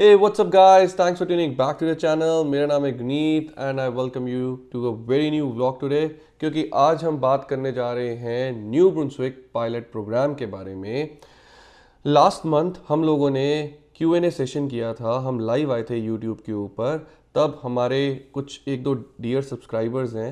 Hey, what's up thanks for for back to to channel मेरा नाम है Ganit and I welcome you to a very new vlog today. क्योंकि आज हम बात करने जा रहे हैं न्यू ब्रुंसविक पायलट प्रोग्राम के बारे में लास्ट मंथ हम लोगों ने क्यू एन ए सेशन किया था हम लाइव आए थे यूट्यूब के ऊपर तब हमारे कुछ एक दो डियर सब्सक्राइबर्स हैं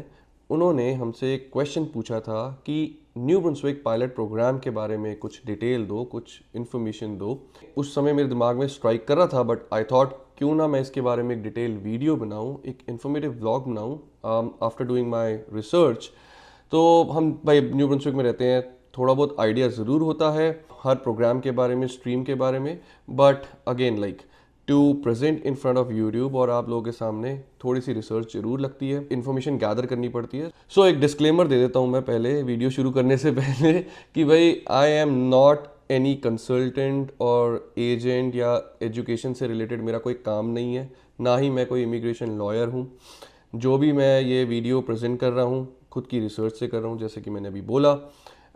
उन्होंने हमसे एक क्वेश्चन पूछा था कि न्यू ब्रंसविक पायलट प्रोग्राम के बारे में कुछ डिटेल दो कुछ इन्फॉर्मेशन दो उस समय मेरे दिमाग में स्ट्राइक कर रहा था बट आई थॉट क्यों ना मैं इसके बारे में एक डिटेल वीडियो बनाऊँ एक इन्फॉर्मेटिव ब्लॉग बनाऊँ आफ्टर डूइंग माई रिसर्च तो हम भाई न्यू ब्रंसविक में रहते हैं थोड़ा बहुत आइडिया ज़रूर होता है हर प्रोग्राम के बारे में स्ट्रीम के बारे में but again like like, to present in front of YouTube और आप लोगों के सामने थोड़ी सी रिसर्च जरूर लगती है इन्फॉर्मेशन गैदर करनी पड़ती है सो so, एक डिस्क्लेमर दे देता हूँ मैं पहले वीडियो शुरू करने से पहले कि भाई I am not any consultant और एजेंट या एजुकेशन से रिलेटेड मेरा कोई काम नहीं है ना ही मैं कोई इमिग्रेशन लॉयर हूँ जो भी मैं ये वीडियो प्रेजेंट कर रहा हूँ खुद की रिसर्च से कर रहा हूँ जैसे कि मैंने अभी बोला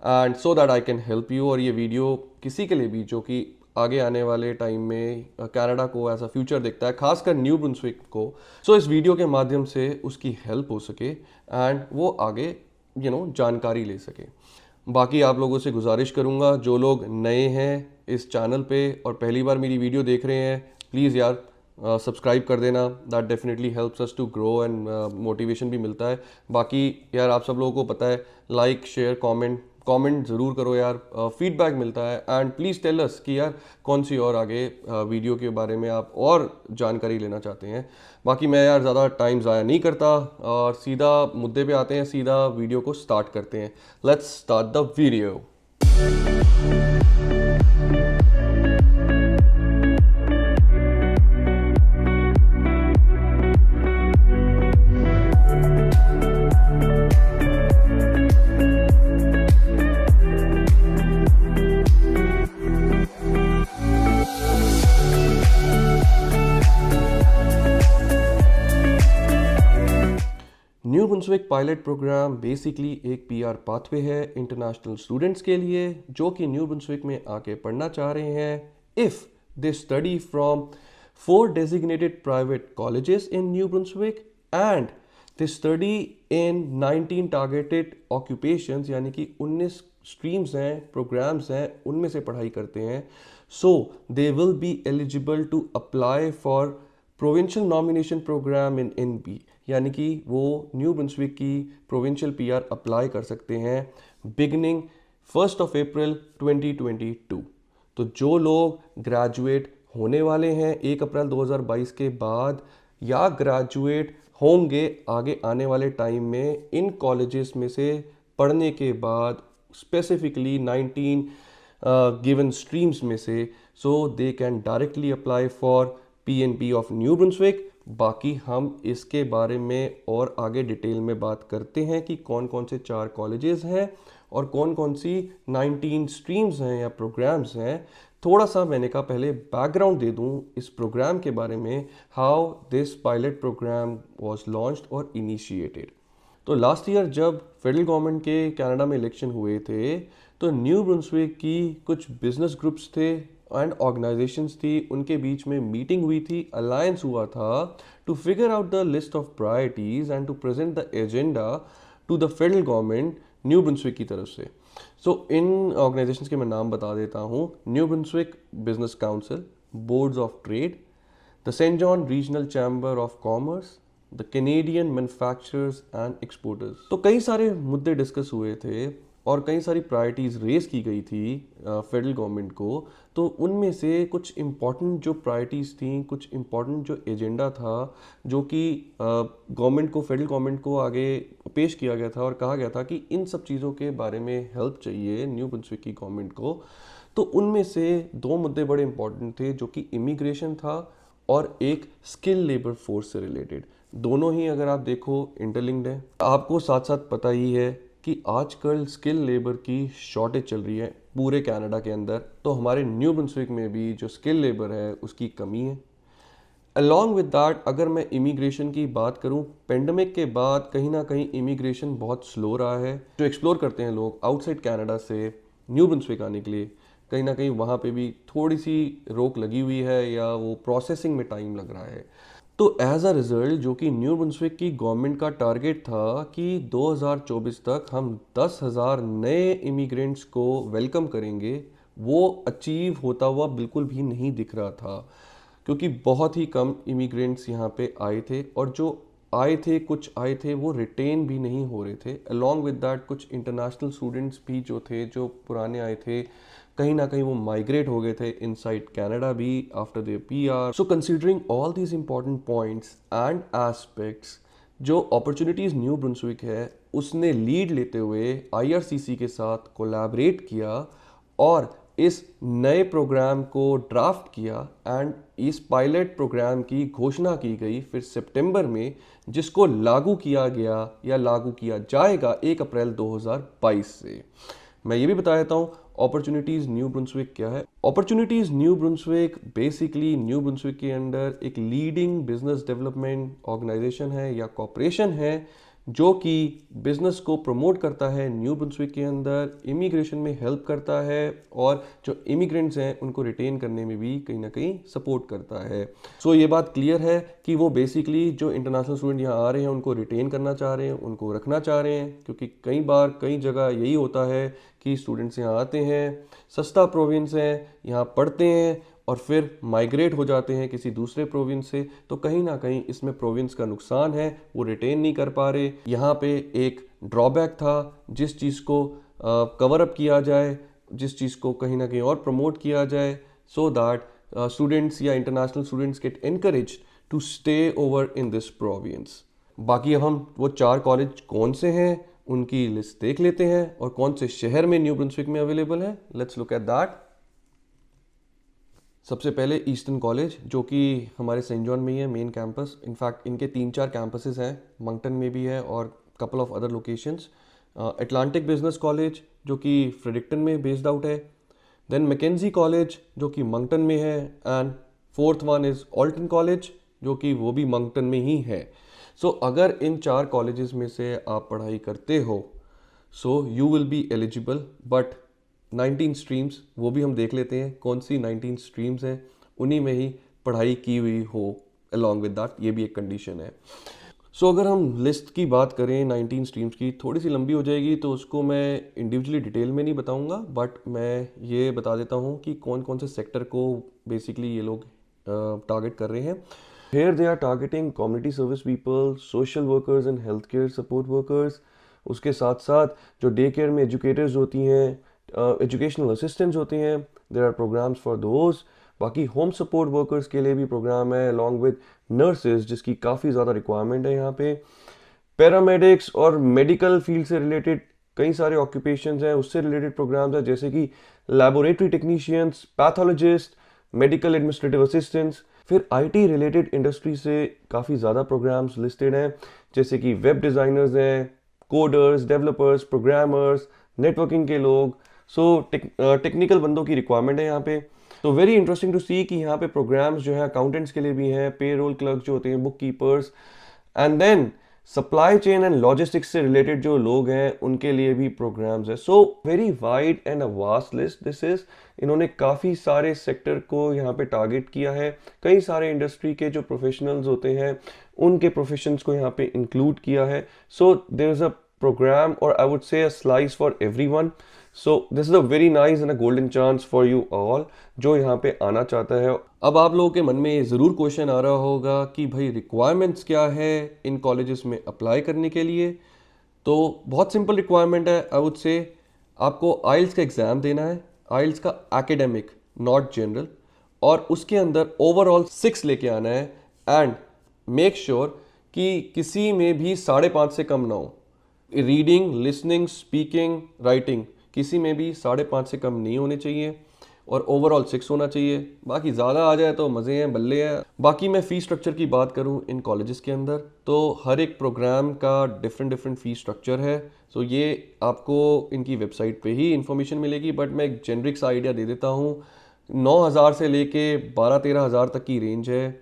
and so that I can help you और ये वीडियो किसी के लिए भी जो कि आगे आने वाले टाइम में कनाडा को एज अ फ्यूचर दिखता है खासकर न्यू ब्रुन्सविक को सो so, इस वीडियो के माध्यम से उसकी हेल्प हो सके एंड वो आगे यू you नो know, जानकारी ले सके बाकी आप लोगों से गुजारिश करूँगा जो लोग नए हैं इस चैनल पे और पहली बार मेरी वीडियो देख रहे हैं प्लीज़ यार सब्सक्राइब uh, कर देना that definitely helps us to grow and motivation भी मिलता है बाकी यार आप सब लोगों को पता है लाइक शेयर कमेंट कमेंट ज़रूर करो यार फीडबैक मिलता है एंड प्लीज़ टेल अस कि यार कौन सी और आगे वीडियो के बारे में आप और जानकारी लेना चाहते हैं बाकी मैं यार ज़्यादा टाइम ज़ाया नहीं करता और सीधा मुद्दे पे आते हैं सीधा वीडियो को स्टार्ट करते हैं लेट्स स्टार्ट द वीडियो दोस्तों पायलट प्रोग्राम बेसिकली एक पी आर पाथवे है इंटरनेशनल स्टूडेंट्स के लिए जो कि न्यू ब्रंसविक में आके पढ़ना चाह रहे हैं if they study from four designated private colleges in New Brunswick and they study in nineteen targeted occupation यानी कि उन्नीस स्ट्रीम्स हैं प्रोग्राम्स हैं उनमें से पढ़ाई करते हैं so they will be eligible to apply for provincial nomination program in N B यानी कि वो न्यू ब्रंसविक की प्रोविंशियल पीआर अप्लाई कर सकते हैं बिगनिंग फर्स्ट ऑफ अप्रैल 2022 तो जो लोग ग्रेजुएट होने वाले हैं एक अप्रैल 2022 के बाद या ग्रेजुएट होंगे आगे आने वाले टाइम में इन कॉलेजेस में से पढ़ने के बाद स्पेसिफिकली 19 गिवन uh, स्ट्रीम्स में से so they can directly apply for P N of New Brunswick बाकी हम इसके बारे में और आगे डिटेल में बात करते हैं कि कौन कौन से चार कॉलेजेस हैं और कौन कौन सी 19 स्ट्रीम्स हैं या प्रोग्राम्स हैं थोड़ा सा मैंने कहा पहले बैकग्राउंड दे दूं इस प्रोग्राम के बारे में how this pilot program was launched और इनिशिएटेड तो लास्ट ईयर जब फेडरल गवर्नमेंट के कनाडा में इलेक्शन हुए थे तो न्यू ब्रंसवे की कुछ बिजनेस ग्रुप्स थे एंड ऑर्गेनाइजेशंस थी उनके बीच में मीटिंग हुई थी अलायंस हुआ था to figure out the list of priorities and to present the agenda to the federal government New Brunswick की तरफ से सो so, इन ऑर्गेनाइजेशंस के मैं नाम बता देता हूँ New Brunswick business council boards of trade the Saint John regional chamber of commerce the Canadian manufacturers and exporters तो कई सारे मुद्दे डिस्कस हुए थे और कई सारी प्रायोरिटीज़ रेज की गई थी फेडरल गवर्नमेंट को तो उनमें से कुछ इम्पॉर्टेंट जो प्रायोरिटीज़ थी कुछ इम्पॉर्टेंट जो एजेंडा था जो कि गवर्नमेंट को फेडरल गवर्नमेंट को आगे पेश किया गया था और कहा गया था कि इन सब चीज़ों के बारे में हेल्प चाहिए न्यू पुंचविक की गवर्नमेंट को तो उनमें से दो मुद्दे बड़े इम्पॉर्टेंट थे जो कि इमिग्रेशन था और एक स्किल लेबर फोर्स से रिलेटेड दोनों ही अगर आप देखो इंटरलिंक्ड है आपको साथ साथ पता ही है कि आजकल स्किल लेबर की शॉर्टेज चल रही है पूरे कनाडा के अंदर तो हमारे न्यू ब्रंसविक में भी जो स्किल लेबर है उसकी कमी है अलॉन्ग विद दैट अगर मैं इमिग्रेशन की बात करूं पेंडेमिक के बाद कहीं ना कहीं इमिग्रेशन बहुत स्लो रहा है जो एक्सप्लोर करते हैं लोग आउटसाइड कनाडा से न्यू ब्रंसविक आने के लिए कहीं ना कहीं वहाँ पे भी थोड़ी सी रोक लगी हुई है या वो प्रोसेसिंग में टाइम लग रहा है तो एज अ रिज़ल्ट जो कि न्यू मुंसविक की गवर्नमेंट का टारगेट था कि 2024 तक हम 10,000 नए इमिग्रेंट्स को वेलकम करेंगे वो अचीव होता हुआ बिल्कुल भी नहीं दिख रहा था क्योंकि बहुत ही कम इमिग्रेंट्स यहाँ पे आए थे और जो आए थे कुछ आए थे वो रिटेन भी नहीं हो रहे थे अलॉन्ग विद दैट कुछ इंटरनेशनल स्टूडेंट्स भी जो थे जो पुराने आए थे कहीं ना कहीं वो माइग्रेट हो गए थे इन साइड कैनेडा भी after they P R so considering all these important points and aspects जो अपॉर्चुनिटीज़ न्यू ब्रुंसविक है उसने लीड लेते हुए आईआरसीसी के साथ कोलैबोरेट किया और इस नए प्रोग्राम को ड्राफ्ट किया एंड इस पायलट प्रोग्राम की घोषणा की गई फिर सितंबर में जिसको लागू किया गया या लागू किया जाएगा 1 अप्रैल 2022 से मैं ये भी बता देता हूँ अपॉर्चुनिटीज़ न्यू ब्रुंसविक क्या है opportunities New Brunswick basically New Brunswick के अंडर एक लीडिंग बिजनेस डेवलपमेंट ऑर्गेनाइजेशन है या कॉपरेशन है जो कि बिज़नेस को प्रमोट करता है न्यू बंसुई के अंदर इमिग्रेशन में हेल्प करता है और जो इमिग्रेंट्स हैं उनको रिटेन करने में भी कहीं ना कहीं सपोर्ट करता है सो so, ये बात क्लियर है कि वो बेसिकली जो इंटरनेशनल स्टूडेंट यहाँ आ रहे हैं उनको रिटेन करना चाह रहे हैं उनको रखना चाह रहे हैं क्योंकि कई बार कई जगह यही होता है कि स्टूडेंट्स यहाँ आते हैं सस्ता प्रोविंस हैं यहाँ पढ़ते हैं और फिर माइग्रेट हो जाते हैं किसी दूसरे प्रोविंस से तो कहीं ना कहीं इसमें प्रोविंस का नुकसान है वो रिटेन नहीं कर पा रहे यहाँ पे एक ड्रॉबैक था जिस चीज़ को कवर अप किया जाए जिस चीज़ को कहीं ना कहीं और प्रमोट किया जाए सो दैट स्टूडेंट्स या international students get encourage to stay over in this province बाकी अब हम वो चार कॉलेज कौन से हैं उनकी लिस्ट देख लेते हैं और कौन से शहर में न्यू ब्रंसविक में अवेलेबल है लेट्स लुक एट दैट सबसे पहले ईस्टर्न कॉलेज जो कि हमारे सेंट जॉन में ही है मेन कैंपस इनफैक्ट इनके तीन चार कैंपसेस हैं मंगटन में भी है और couple of other locations Atlantic business college जो कि फ्रेडिक्टन में बेस्ड आउट है देन मैकेजी कॉलेज जो कि मंगटन में है and fourth one is Oulton college जो कि वो भी मंगटन में ही है सो so, अगर इन चार कॉलेजेस में से आप पढ़ाई करते हो so you will be eligible but 19 streams वो भी हम देख लेते हैं कौन सी 19 स्ट्रीम्स हैं उन्हीं में ही पढ़ाई की हुई हो अलॉन्ग विद दैट ये भी एक कंडीशन है सो so, अगर हम लिस्ट की बात करें 19 स्ट्रीम्स की थोड़ी सी लंबी हो जाएगी तो उसको मैं इंडिविजुअली डिटेल में नहीं बताऊंगा बट मैं ये बता देता हूँ कि कौन कौन से सेक्टर को बेसिकली ये लोग टारगेट कर रहे हैं here they are targeting community service people social workers and health care support workers उसके साथ साथ जो डे केयर में एजुकेटर्स होती हैं एजुकेशनल असिस्टेंट्स होती हैं there are programs for those बाकी होम सपोर्ट वर्कर्स के लिए भी प्रोग्राम है अलॉन्ग विद नर्सेज जिसकी काफ़ी ज़्यादा रिक्वायरमेंट है यहाँ पे पैरामेडिक्स और मेडिकल फील्ड से रिलेटेड कई सारे ऑक्यूपेशन हैं उससे रिलेटेड प्रोग्राम्स हैं जैसे कि laboratory technicians pathologist medical administrative assistants फिर आईटी रिलेटेड इंडस्ट्री से काफ़ी ज़्यादा प्रोग्राम्स लिस्टेड हैं जैसे कि वेब डिज़ाइनर्स हैं कोडर्स डेवलपर्स प्रोग्रामर्स नेटवर्किंग के लोग सो टेक्निकल uh, बंदों की रिक्वायरमेंट है यहाँ पे तो वेरी इंटरेस्टिंग टू सी कि यहाँ पे प्रोग्राम्स जो है अकाउंटेंट्स के लिए भी हैं पे रोल क्लर्क जो होते हैं bookkeepers and then supply chain and logistics से रिलेटेड जो लोग हैं उनके लिए भी प्रोग्राम्स है so very wide and a vast list this is इन्होंने काफ़ी सारे सेक्टर को यहाँ पे टारगेट किया है कई सारे इंडस्ट्री के जो प्रोफेशनल्स होते हैं उनके प्रोफेशंस को यहाँ पे इंक्लूड किया है सो देर इज़ अ प्रोग्राम और I would say a slice for everyone so this is a very nice and a golden chance for you all जो यहाँ पे आना चाहता है अब आप लोगों के मन में ये ज़रूर क्वेश्चन आ रहा होगा कि भाई रिक्वायरमेंट्स क्या है इन कॉलेजेस में अप्लाई करने के लिए तो बहुत सिंपल रिक्वायरमेंट है आई वुड से आपको आइल्स का एग्ज़ाम देना है आइल्स का एकेडमिक नॉट जनरल और उसके अंदर ओवरऑल सिक्स लेके आना है एंड मेक श्योर कि किसी में भी साढ़े पाँच से कम ना हो रीडिंग लिसनिंग स्पीकिंग राइटिंग किसी में भी साढ़े पाँच से कम नहीं होने चाहिए और ओवरऑल सिक्स होना चाहिए बाकी ज़्यादा आ जाए तो मज़े हैं बल्ले हैं बाकी मैं फ़ी स्ट्रक्चर की बात करूँ इन कॉलेज़ के अंदर तो हर एक प्रोग्राम का डिफरेंट डिफरेंट फ़ी स्ट्रक्चर है सो ये आपको इनकी वेबसाइट पे ही इंफॉर्मेशन मिलेगी बट मैं एक जेनरिक सा आइडिया दे देता हूँ नौ हज़ार से लेके बारह तेरह हज़ार तक की रेंज है आ,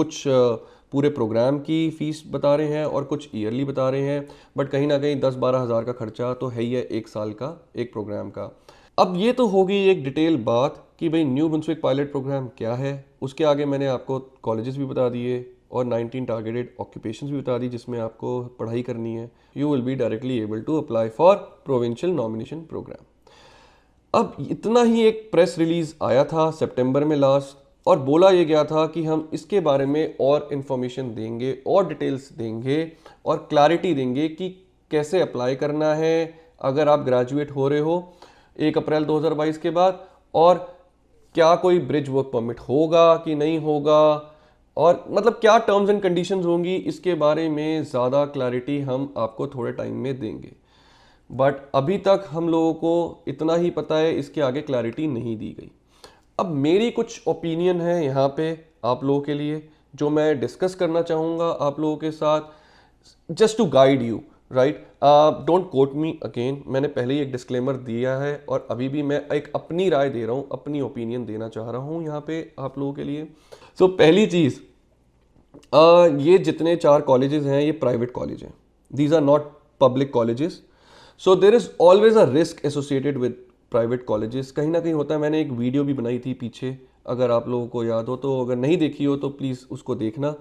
कुछ आ, पूरे प्रोग्राम की फ़ीस बता रहे हैं और कुछ ईयरली बता रहे हैं बट कहीं ना कहीं दस बारह हज़ार का खर्चा तो है ही है एक साल का एक प्रोग्राम का अब ये तो होगी एक डिटेल बात कि भाई न्यू बंसविक पायलट प्रोग्राम क्या है उसके आगे मैंने आपको कॉलेजेस भी बता दिए और 19 टारगेटेड ऑक्यूपेशन भी बता दी जिसमें आपको पढ़ाई करनी है you will be directly able to apply for provincial nomination program अब इतना ही एक प्रेस रिलीज़ आया था सितंबर में लास्ट और बोला यह गया था कि हम इसके बारे में और इन्फॉर्मेशन देंगे और डिटेल्स देंगे और क्लैरिटी देंगे कि कैसे अप्लाई करना है अगर आप ग्रेजुएट हो रहे हो एक अप्रैल 2022 के बाद और क्या कोई ब्रिज वर्क परमिट होगा कि नहीं होगा और मतलब क्या टर्म्स एंड कंडीशंस होंगी इसके बारे में ज़्यादा क्लैरिटी हम आपको थोड़े टाइम में देंगे बट अभी तक हम लोगों को इतना ही पता है इसके आगे क्लैरिटी नहीं दी गई अब मेरी कुछ ओपिनियन है यहाँ पे आप लोगों के लिए जो मैं डिस्कस करना चाहूँगा आप लोगों के साथ just to guide you right don't quote me again मैंने पहले ही एक डिस्क्लेमर दिया है और अभी भी मैं एक अपनी राय दे रहा हूँ अपनी ओपिनियन देना चाह रहा हूँ यहाँ पे आप लोगों के लिए सो so, पहली चीज़ uh, ये जितने चार कॉलेजेस हैं ये प्राइवेट कॉलेज हैं these are not public colleges so there is always a risk associated with private colleges कहीं ना कहीं होता है मैंने एक वीडियो भी बनाई थी पीछे अगर आप लोगों को याद हो तो अगर नहीं देखी हो तो प्लीज़ उसको देखना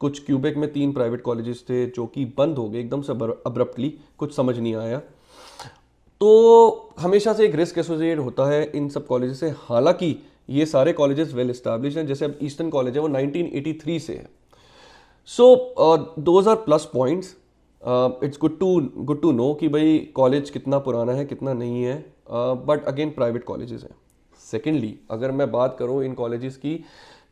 कुछ क्यूबेक में तीन प्राइवेट कॉलेजेस थे जो कि बंद हो गए एकदम से अब्रप्टली कुछ समझ नहीं आया तो हमेशा से एक रिस्क एसोसिएट होता है इन सब कॉलेज से हालांकि ये सारे कॉलेजेस वेल इस्टेब्लिश हैं जैसे अब ईस्टर्न कॉलेज है वो 1983 से है so those are plus points it's good to good to know कि भाई कॉलेज कितना पुराना है कितना नहीं है बट अगेन प्राइवेट कॉलेजेस हैं सेकेंडली अगर मैं बात करूँ इन कॉलेजेस की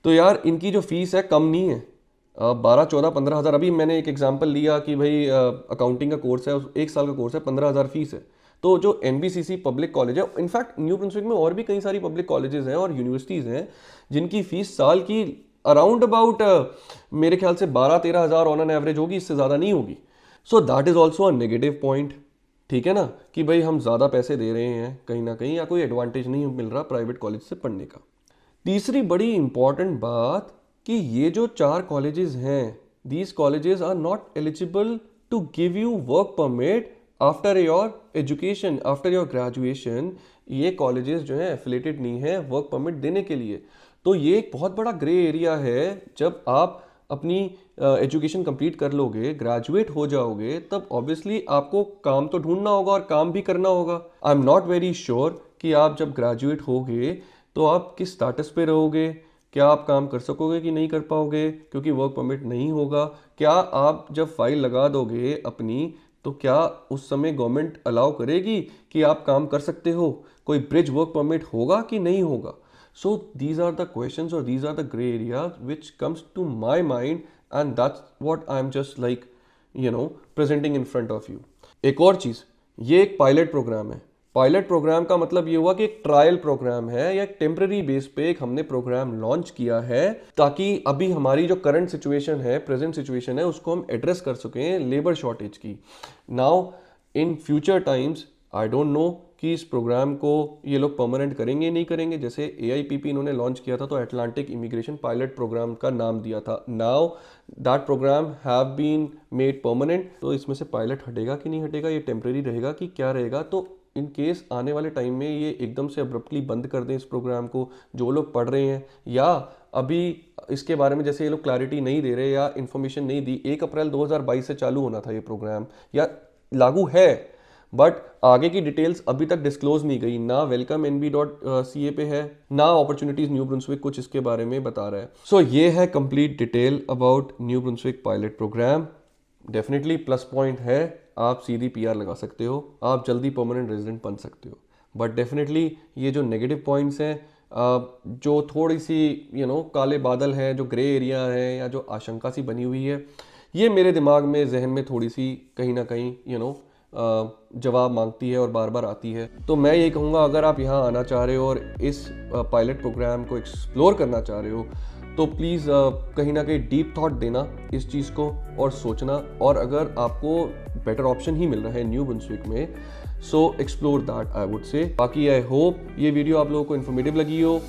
तो यार इनकी जो फीस है कम नहीं है uh, बारह चौदह पंद्रह हज़ार अभी मैंने एक एग्जांपल लिया कि भाई अकाउंटिंग uh, का कोर्स है एक साल का कोर्स है पंद्रह हज़ार फीस है तो जो एन पब्लिक कॉलेज है इनफैक्ट न्यू प्रिंसिक में और भी कई सारी पब्लिक कॉलेजेस हैं और यूनिवर्सिटीज़ हैं जिनकी फ़ीस साल की अराउंड अबाउट uh, मेरे ख्याल से बारह तेरह हज़ार ऑन एन एवरेज होगी इससे ज़्यादा नहीं होगी so that is also a negative point ठीक है ना कि भाई हम ज़्यादा पैसे दे रहे हैं कहीं ना कहीं या कोई एडवांटेज नहीं मिल रहा प्राइवेट कॉलेज से पढ़ने का तीसरी बड़ी इम्पॉर्टेंट बात कि ये जो चार कॉलेजेस हैं these colleges are not eligible to give you work permit after your education after your graduation ये कॉलेजेस जो हैं एफिलेटेड नहीं हैं वर्क परमिट देने के लिए तो ये एक बहुत बड़ा ग्रे एरिया है जब आप अपनी एजुकेशन कंप्लीट कर लोगे ग्रेजुएट हो जाओगे तब ऑब्वियसली आपको काम तो ढूंढना होगा और काम भी करना होगा I am not very sure कि आप जब ग्रेजुएट होगे तो आप किस स्टाटस पे रहोगे क्या आप काम कर सकोगे कि नहीं कर पाओगे क्योंकि वर्क परमिट नहीं होगा क्या आप जब फाइल लगा दोगे अपनी तो क्या उस समय गवर्नमेंट अलाउ करेगी कि आप काम कर सकते हो कोई ब्रिज वर्क परमिट होगा कि नहीं होगा So these are the questions or these are the gray areas which comes to my mind and that's what I'm just like you know presenting in front of you. एक और चीज़ ये एक pilot program है pilot program का मतलब ये हुआ कि एक ट्रायल प्रोग्राम है या एक टेम्प्रेरी बेस पे एक हमने प्रोग्राम लॉन्च किया है ताकि अभी हमारी जो करंट सिचुएशन है प्रेजेंट सिचुएशन है उसको हम एड्रेस कर सकें लेबर शॉर्टेज की now in future times I don't know कि इस प्रोग्राम को ये लोग परमानेंट करेंगे नहीं करेंगे जैसे ए इन्होंने लॉन्च किया था तो एटलांटिक इमिग्रेशन पायलट प्रोग्राम का नाम दिया था now that program have been made permanent तो इसमें से पायलट हटेगा कि नहीं हटेगा ये टेम्प्रेरी रहेगा कि क्या रहेगा तो इन केस आने वाले टाइम में ये एकदम से अब्रप्टली बंद कर दें इस प्रोग्राम को जो लोग पढ़ रहे हैं या अभी इसके बारे में जैसे ये लोग क्लैरिटी नहीं दे रहे या इन्फॉर्मेशन नहीं दी एक अप्रैल 2022 से चालू होना था ये प्रोग्राम या लागू है बट आगे की डिटेल्स अभी तक डिस्क्लोज नहीं गई ना welcome N B dot C A पे है ना अपॉर्चुनिटीज न्यू ब्रुन्सविक कुछ इसके बारे में बता रहा है सो so, ये है complete detail about New Brunswick pilot program definitely plus point है आप सीधी पी आर लगा सकते हो आप जल्दी परमानेंट रेजिडेंट बन सकते हो बट डेफिनेटली ये जो नेगेटिव पॉइंट्स हैं uh, जो थोड़ी सी यू you नो know, काले बादल हैं जो ग्रे एरिया हैं या जो आशंका सी बनी हुई है ये मेरे दिमाग में जहन में थोड़ी सी कहीं ना कहीं यू you नो know, जवाब मांगती है और बार बार आती है तो मैं ये कहूँगा अगर आप यहाँ आना चाह रहे हो और इस पायलट प्रोग्राम को एक्सप्लोर करना चाह रहे हो तो प्लीज़ कहीं ना कहीं डीप थॉट देना इस चीज़ को और सोचना और अगर आपको बेटर ऑप्शन ही मिल रहा है न्यू बुनस्विक में so explore that I would say बाकी आई होप ये वीडियो आप लोगों को इन्फॉर्मेटिव लगी हो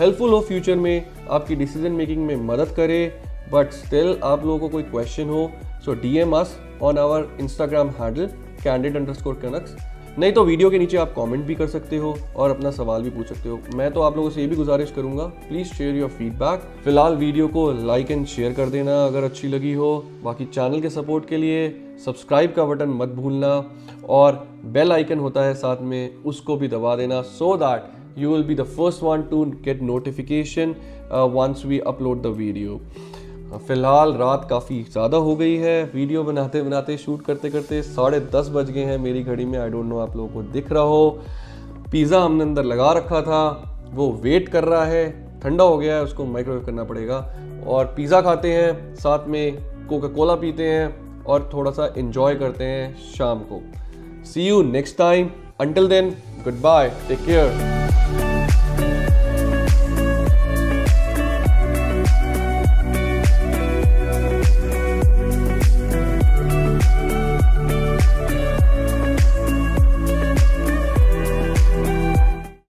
हेल्पफुल हो फ्यूचर में आपकी डिसीजन मेकिंग में मदद करे बट स्टिल आप लोगों को कोई क्वेश्चन हो so D M us on our Instagram handle candid underscore canucks नहीं तो वीडियो के नीचे आप कमेंट भी कर सकते हो और अपना सवाल भी पूछ सकते हो मैं तो आप लोगों से ये भी गुजारिश करूंगा प्लीज़ शेयर योर फीडबैक फिलहाल वीडियो को लाइक एंड शेयर कर देना अगर अच्छी लगी हो बाकी चैनल के सपोर्ट के लिए सब्सक्राइब का बटन मत भूलना और बेल आइकन होता है साथ में उसको भी दबा देना so that you will be the first one to get notification once we upload the video फ़िलहाल रात काफ़ी ज़्यादा हो गई है वीडियो बनाते बनाते शूट करते करते साढ़े दस बज गए हैं मेरी घड़ी में आई डोंट नो आप लोगों को दिख रहा हो पिज़्ज़ा हमने अंदर लगा रखा था वो वेट कर रहा है ठंडा हो गया है उसको माइक्रोवेव करना पड़ेगा और पिज़्ज़ा खाते हैं साथ में कोका कोला पीते हैं और थोड़ा सा इन्जॉय करते हैं शाम को see you next time until then good bye take care